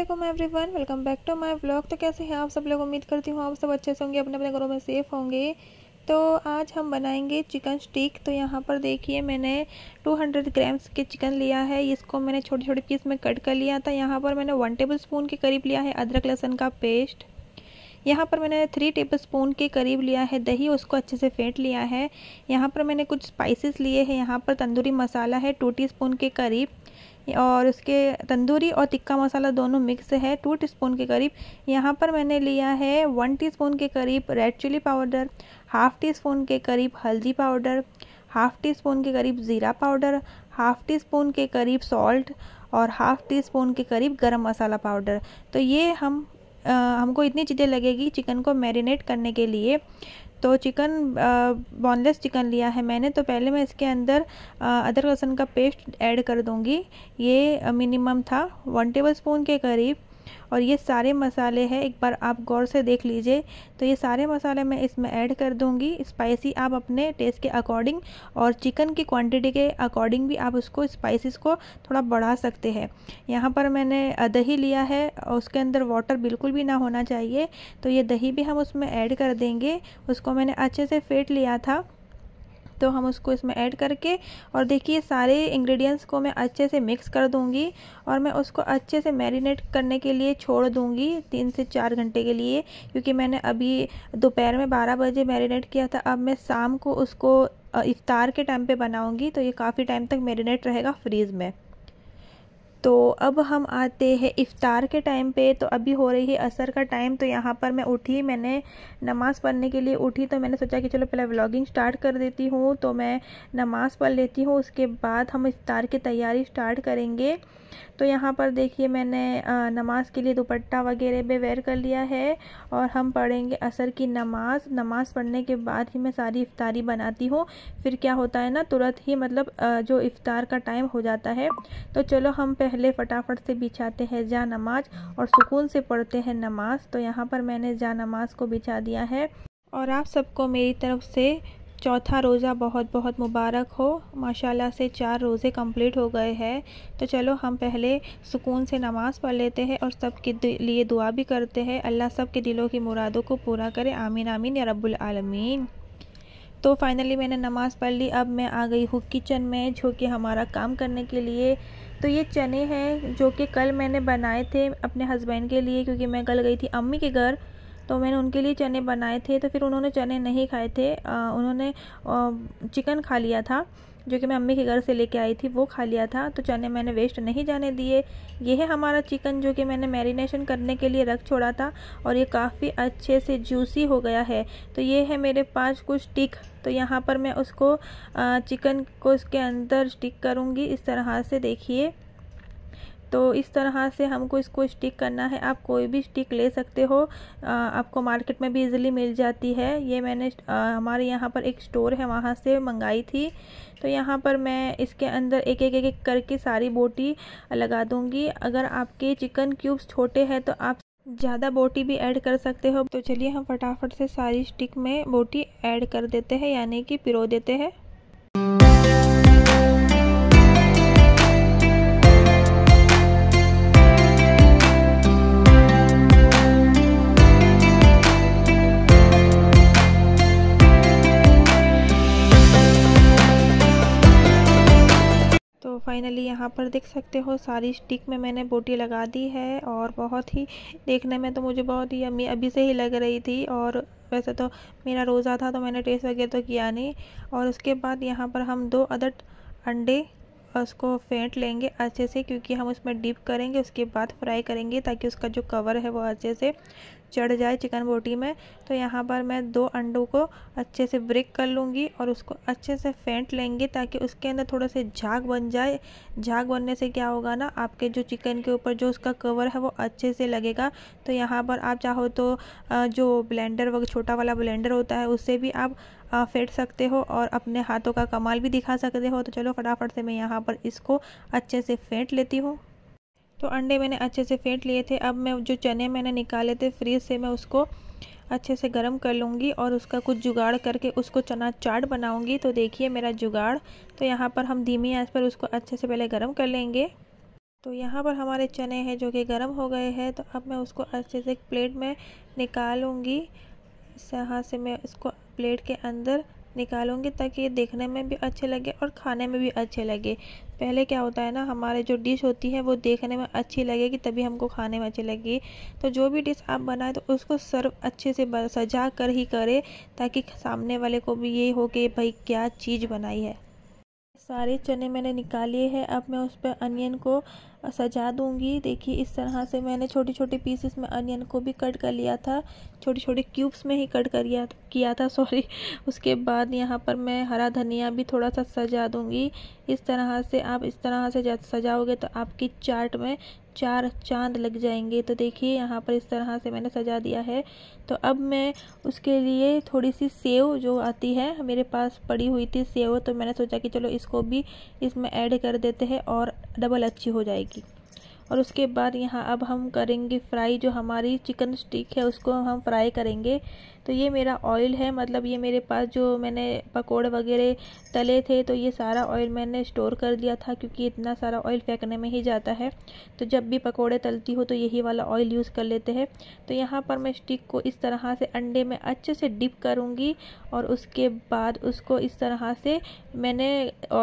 Aslam everyone welcome back to my blog तो कैसे हैं आप सब लोग उम्मीद करती हूँ आप सब अच्छे से होंगे अपने अपने घरों में सेफ़ होंगे तो आज हम बनाएंगे चिकन स्टिक तो यहाँ पर देखिए मैंने 200 ग्राम्स के चिकन लिया है इसको मैंने छोटे छोटे पीस में कट कर लिया था यहाँ पर मैंने वन टेबल स्पून के करीब लिया है अदरक लहसन का पेस्ट यहाँ पर मैंने थ्री टेबल स्पून के करीब लिया है दही उसको अच्छे से फेंट लिया है यहाँ पर मैंने कुछ स्पाइसेस लिए हैं यहाँ पर तंदूरी मसाला है टू टी स्पून के करीब और उसके तंदूरी और टिक्का मसाला दोनों मिक्स है टू टीस्पून के करीब यहाँ पर मैंने लिया है वन टीस्पून के करीब red chilli powder half teaspoon के करीब हल्दी पाउडर हाफ़ टी स्पून के करीब ज़ीरा पाउडर हाफ़ टी स्पून के करीब सॉल्ट और हाफ़ टी स्पून के करीब गरम मसाला पाउडर तो ये हम आ, हमको इतनी चीज़ें लगेगी चिकन को मैरिनेट करने के लिए तो चिकन बोनलेस चिकन लिया है मैंने तो पहले मैं इसके अंदर अदरक लहसुन का पेस्ट ऐड कर दूँगी ये मिनिमम था वन टेबल स्पून के करीब और ये सारे मसाले हैं एक बार आप गौर से देख लीजिए तो ये सारे मसाले मैं इसमें ऐड कर दूँगी स्पाइसी आप अपने टेस्ट के अकॉर्डिंग और चिकन की क्वांटिटी के अकॉर्डिंग भी आप उसको स्पाइसेस को थोड़ा बढ़ा सकते हैं यहाँ पर मैंने दही लिया है उसके अंदर वाटर बिल्कुल भी ना होना चाहिए तो ये दही भी हम उसमें ऐड कर देंगे उसको मैंने अच्छे से फेंट लिया था तो हम उसको इसमें ऐड करके और देखिए सारे इंग्रेडिएंट्स को मैं अच्छे से मिक्स कर दूंगी और मैं उसको अच्छे से मैरिनेट करने के लिए छोड़ दूंगी तीन से चार घंटे के लिए क्योंकि मैंने अभी दोपहर में बारह बजे मैरिनेट किया था अब मैं शाम को उसको इफ़ार के टाइम पर बनाऊँगी तो ये काफ़ी टाइम तक मेरीनेट रहेगा फ्रीज़ में तो अब हम आते हैं इफ़ार के टाइम पे तो अभी हो रही है असर का टाइम तो यहाँ पर मैं उठी मैंने नमाज़ पढ़ने के लिए उठी तो मैंने सोचा कि चलो पहले व्लॉगिंग स्टार्ट कर देती हूँ तो मैं नमाज़ पढ़ लेती हूँ उसके बाद हम इफ़ार की तैयारी स्टार्ट करेंगे तो यहाँ पर देखिए मैंने नमाज़ के लिए दुपट्टा वगैरह भी वेयर कर लिया है और हम पढ़ेंगे असर की नमाज़ नमाज़ पढ़ने के बाद ही मैं सारी इफ़ारी बनाती हूँ फिर क्या होता है ना तुरंत ही मतलब जो इफ़ार का टाइम हो जाता है तो चलो हम पे पहले फटाफट से बिछाते हैं जा नमाज और सुकून से पढ़ते हैं नमाज तो यहाँ पर मैंने जा नमाज को बिछा दिया है और आप सबको मेरी तरफ से चौथा रोज़ा बहुत बहुत मुबारक हो माशाल्लाह से चार रोज़े कंप्लीट हो गए हैं तो चलो हम पहले सुकून से नमाज़ पढ़ लेते हैं और सब के लिए दुआ भी करते हैं अल्लाह सब के दिलों की मुरादों को पूरा करे आमीन आमीन या रब्बुल आलमीन तो फाइनली मैंने नमाज़ पढ़ ली अब मैं आ गई हूँ किचन में जो कि हमारा काम करने के लिए तो ये चने हैं जो कि कल मैंने बनाए थे अपने हस्बैंड के लिए क्योंकि मैं कल गई थी अम्मी के घर तो मैंने उनके लिए चने बनाए थे तो फिर उन्होंने चने नहीं खाए थे आ, उन्होंने आ, चिकन खा लिया था जो कि मैं अम्मी के घर से लेके आई थी वो खा लिया था तो चने मैंने वेस्ट नहीं जाने दिए ये है हमारा चिकन जो कि मैंने मैरिनेशन करने के लिए रख छोड़ा था और ये काफ़ी अच्छे से जूसी हो गया है तो ये है मेरे पास कुछ टिक तो यहाँ पर मैं उसको चिकन को इसके अंदर स्टिक करूँगी इस तरह से देखिए तो इस तरह से हमको इसको स्टिक करना है आप कोई भी स्टिक ले सकते हो आपको मार्केट में भी इजीली मिल जाती है ये मैंने हमारे यहाँ पर एक स्टोर है वहाँ से मंगाई थी तो यहाँ पर मैं इसके अंदर एक एक एक, एक करके सारी बोटी लगा दूँगी अगर आपके चिकन क्यूब्स छोटे हैं तो आप ज़्यादा बोटी भी ऐड कर सकते हो तो चलिए हम फटाफट से सारी स्टिक में बोटी ऐड कर देते हैं यानी कि पिरो देते हैं फाइनली यहाँ पर देख सकते हो सारी स्टिक में मैंने बोटी लगा दी है और बहुत ही देखने में तो मुझे बहुत ही अम्मी अभी से ही लग रही थी और वैसे तो मेरा रोज़ा था तो मैंने टेस्ट वगैरह तो किया नहीं और उसके बाद यहाँ पर हम दो अदर अंडे उसको फेंट लेंगे अच्छे से क्योंकि हम उसमें डिप करेंगे उसके बाद फ्राई करेंगे ताकि उसका जो कवर है वो अच्छे से चढ़ जाए चिकन बोटी में तो यहाँ पर मैं दो अंडों को अच्छे से ब्रेक कर लूँगी और उसको अच्छे से फेंट लेंगे ताकि उसके अंदर थोड़ा से झाग बन जाए झाग बनने से क्या होगा ना आपके जो चिकन के ऊपर जो उसका कवर है वो अच्छे से लगेगा तो यहाँ पर आप चाहो तो जो ब्लेंडर वगैरह छोटा वाला ब्लेंडर होता है उससे भी आप फेंट सकते हो और अपने हाथों का कमाल भी दिखा सकते हो तो चलो फटाफट से मैं यहाँ पर इसको अच्छे से फेंट लेती हूँ तो अंडे मैंने अच्छे से फेंट लिए थे अब मैं जो चने मैंने निकाले थे फ्रीज से मैं उसको अच्छे से गर्म कर लूँगी और उसका कुछ जुगाड़ करके उसको चना चाट बनाऊँगी तो देखिए मेरा जुगाड़ तो यहाँ पर हम धीमी आंच पर उसको अच्छे से पहले गर्म कर लेंगे तो यहाँ पर हमारे चने हैं जो कि गर्म हो गए हैं तो अब मैं उसको अच्छे से एक प्लेट में निकालूँगी यहाँ से मैं इसको प्लेट के अंदर निकालूँगी ताकि ये देखने में भी अच्छे लगे और खाने में भी अच्छे लगे पहले क्या होता है ना हमारे जो डिश होती है वो देखने में अच्छी लगेगी तभी हमको खाने में अच्छी लगेगी तो जो भी डिश आप बनाए तो उसको सर्व अच्छे से सजा कर ही करें ताकि सामने वाले को भी ये हो कि भाई क्या चीज़ बनाई है सारे चने मैंने निकाले हैं अब मैं उस पर अनियन को सजा दूंगी देखिए इस तरह से मैंने छोटी छोटे पीसेस में अनियन को भी कट कर लिया था छोटे छोटे क्यूब्स में ही कट कर लिया किया था सॉरी उसके बाद यहाँ पर मैं हरा धनिया भी थोड़ा सा सजा दूंगी इस तरह से आप इस तरह से सजाओगे तो आपकी चाट में चार चांद लग जाएंगे तो देखिए यहाँ पर इस तरह से मैंने सजा दिया है तो अब मैं उसके लिए थोड़ी सी सेव जो आती है मेरे पास पड़ी हुई थी सेव तो मैंने सोचा कि चलो इसको भी इसमें ऐड कर देते हैं और डबल अच्छी हो जाएगी और उसके बाद यहाँ अब हम करेंगे फ्राई जो हमारी चिकन स्टिक है उसको हम फ्राई करेंगे तो ये मेरा ऑयल है मतलब ये मेरे पास जो मैंने पकोड़े वगैरह तले थे तो ये सारा ऑयल मैंने स्टोर कर दिया था क्योंकि इतना सारा ऑयल फेंकने में ही जाता है तो जब भी पकोड़े तलती हो तो यही वाला ऑयल यूज़ कर लेते हैं तो यहाँ पर मैं स्टिक को इस तरह से अंडे में अच्छे से डिप करूँगी और उसके बाद उसको इस तरह से मैंने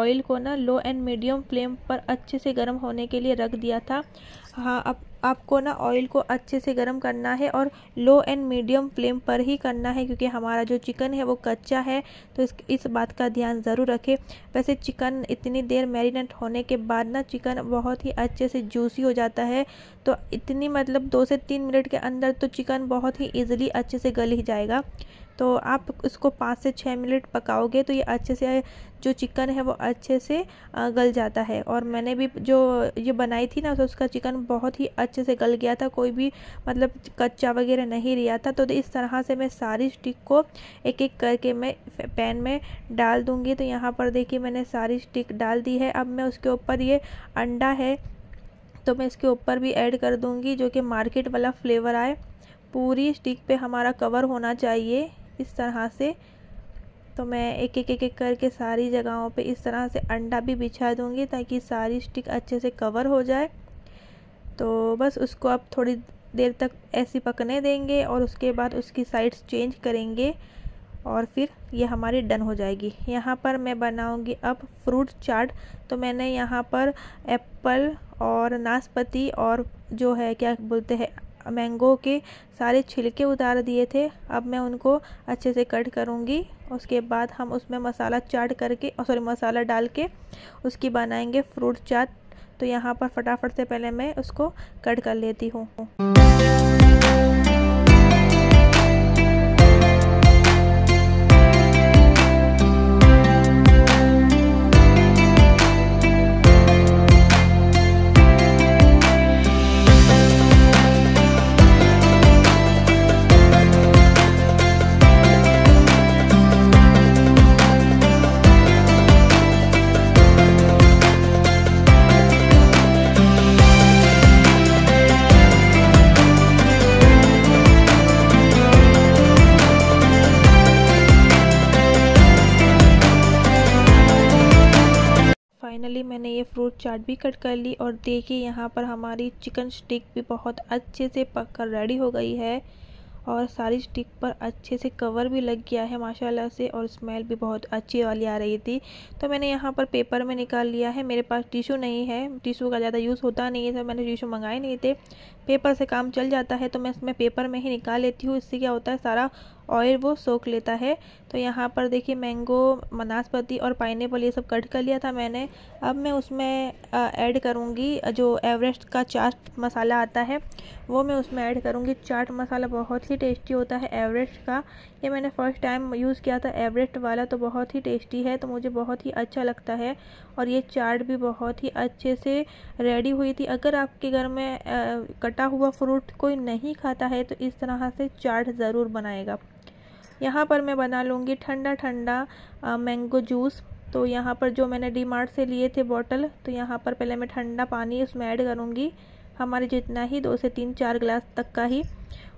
ऑयल को ना लो एंड मीडियम फ्लेम पर अच्छे से गर्म होने के लिए रख दिया था हाँ अब आपको ना ऑयल को अच्छे से गर्म करना है और लो एंड मीडियम फ्लेम पर ही करना है क्योंकि हमारा जो चिकन है वो कच्चा है तो इस इस बात का ध्यान ज़रूर रखें वैसे चिकन इतनी देर मैरिनेट होने के बाद ना चिकन बहुत ही अच्छे से जूसी हो जाता है तो इतनी मतलब दो से तीन मिनट के अंदर तो चिकन बहुत ही ईजिली अच्छे से गल ही जाएगा तो आप इसको पाँच से छः मिनट पकाओगे तो ये अच्छे से जो चिकन है वो अच्छे से गल जाता है और मैंने भी जो ये बनाई थी ना तो उसका चिकन बहुत ही अच्छे से गल गया था कोई भी मतलब कच्चा वगैरह नहीं रिया था तो इस तरह से मैं सारी स्टिक को एक एक करके मैं पैन में डाल दूँगी तो यहाँ पर देखिए मैंने सारी स्टिक डाल दी है अब मैं उसके ऊपर ये अंडा है तो मैं इसके ऊपर भी ऐड कर दूँगी जो कि मार्केट वाला फ्लेवर आए पूरी स्टिक पे हमारा कवर होना चाहिए इस तरह से तो मैं एक एक एक करके सारी जगहों पे इस तरह से अंडा भी बिछा दूँगी ताकि सारी स्टिक अच्छे से कवर हो जाए तो बस उसको आप थोड़ी देर तक ऐसे पकने देंगे और उसके बाद उसकी साइड्स चेंज करेंगे और फिर ये हमारी डन हो जाएगी यहाँ पर मैं बनाऊँगी अब फ्रूट चाट तो मैंने यहाँ पर एप्पल और नाशपाती और जो है क्या बोलते हैं मैंगो के सारे छिलके उतार दिए थे अब मैं उनको अच्छे से कट करूँगी उसके बाद हम उसमें मसाला चाट करके सॉरी मसाला डाल के उसकी बनाएंगे फ्रूट चाट तो यहाँ पर फटाफट से पहले मैं उसको कट कर लेती हूँ फाइनली मैंने ये फ्रूट चाट भी कट कर ली और देखिए यहाँ पर हमारी चिकन स्टिक भी बहुत अच्छे से पक कर रेडी हो गई है और सारी स्टिक पर अच्छे से कवर भी लग गया है माशाल्लाह से और स्मेल भी बहुत अच्छी वाली आ रही थी तो मैंने यहाँ पर पेपर में निकाल लिया है मेरे पास टिशू नहीं है टिशू का ज़्यादा यूज़ होता नहीं है तो मैंने टिशू मंगाए नहीं थे पेपर से काम चल जाता है तो मैं इसमें पेपर में ही निकाल लेती हूँ इससे क्या होता है सारा ऑयल वो सोख लेता है तो यहाँ पर देखिए मैंगो मनासपति और एपल ये सब कट कर लिया था मैंने अब मैं उसमें ऐड करूँगी जो एवरेस्ट का चाट मसाला आता है वो मैं उसमें ऐड करूँगी चाट मसाला बहुत ही टेस्टी होता है एवरेस्ट का ये मैंने फ़र्स्ट टाइम यूज़ किया था एवरेस्ट वाला तो बहुत ही टेस्टी है तो मुझे बहुत ही अच्छा लगता है और ये चाट भी बहुत ही अच्छे से रेडी हुई थी अगर आपके घर में आ, कटा हुआ फ्रूट कोई नहीं खाता है तो इस तरह से चाट ज़रूर बनाएगा यहाँ पर मैं बना लूँगी ठंडा ठंडा मैंगो जूस तो यहाँ पर जो मैंने डी मार्ट से लिए थे बॉटल तो यहाँ पर पहले मैं ठंडा पानी उसमें ऐड करूँगी हमारे जितना ही दो से तीन चार गिलास तक का ही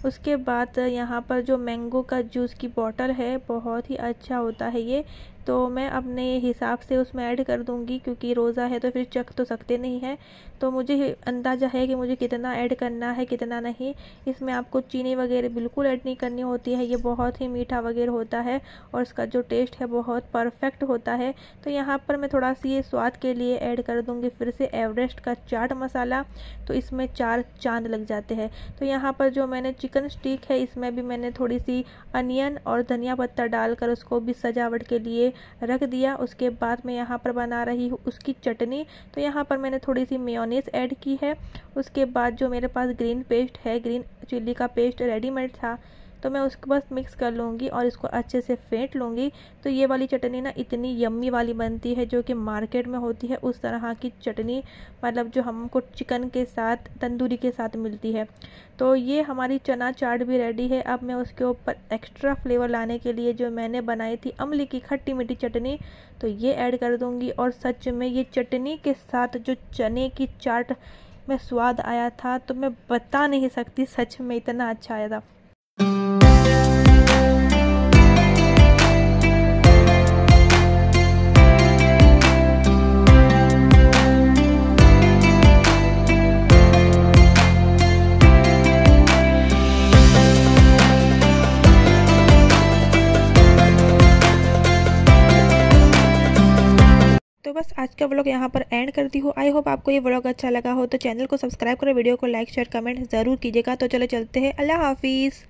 उसके बाद यहाँ पर जो मैंगो का जूस की बॉटल है बहुत ही अच्छा होता है ये तो मैं अपने हिसाब से उसमें ऐड कर दूंगी क्योंकि रोज़ा है तो फिर चख तो सकते नहीं है तो मुझे अंदाज़ा है कि मुझे कितना ऐड करना है कितना नहीं इसमें आपको चीनी वगैरह बिल्कुल ऐड नहीं करनी होती है ये बहुत ही मीठा वगैरह होता है और इसका जो टेस्ट है बहुत परफेक्ट होता है तो यहाँ पर मैं थोड़ा सी ये स्वाद के लिए ऐड कर दूँगी फिर से एवरेस्ट का चाट मसाला तो इसमें चार चांद लग जाते हैं तो यहाँ पर जो मैं मैंने चिकन स्टिक है इसमें भी मैंने थोड़ी सी अनियन और धनिया पत्ता डालकर उसको भी सजावट के लिए रख दिया उसके बाद मैं यहाँ पर बना रही हूँ उसकी चटनी तो यहाँ पर मैंने थोड़ी सी मेयोनीस ऐड की है उसके बाद जो मेरे पास ग्रीन पेस्ट है ग्रीन चिल्ली का पेस्ट रेडीमेड था तो मैं उसके बस मिक्स कर लूँगी और इसको अच्छे से फेंट लूँगी तो ये वाली चटनी ना इतनी यम्मी वाली बनती है जो कि मार्केट में होती है उस तरह की चटनी मतलब जो हमको चिकन के साथ तंदूरी के साथ मिलती है तो ये हमारी चना चाट भी रेडी है अब मैं उसके ऊपर एक्स्ट्रा फ्लेवर लाने के लिए जो मैंने बनाई थी अमली की खट्टी मीठी चटनी तो ये ऐड कर दूँगी और सच में ये चटनी के साथ जो चने की चाट में स्वाद आया था तो मैं बता नहीं सकती सच में इतना अच्छा आया था व्लॉग यहाँ पर एंड करती हूँ आई होप आपको ये व्लॉग अच्छा लगा हो तो चैनल को सब्सक्राइब करें वीडियो को लाइक शेयर कमेंट ज़रूर कीजिएगा तो चलो चलते हैं अल्लाह हाफिज़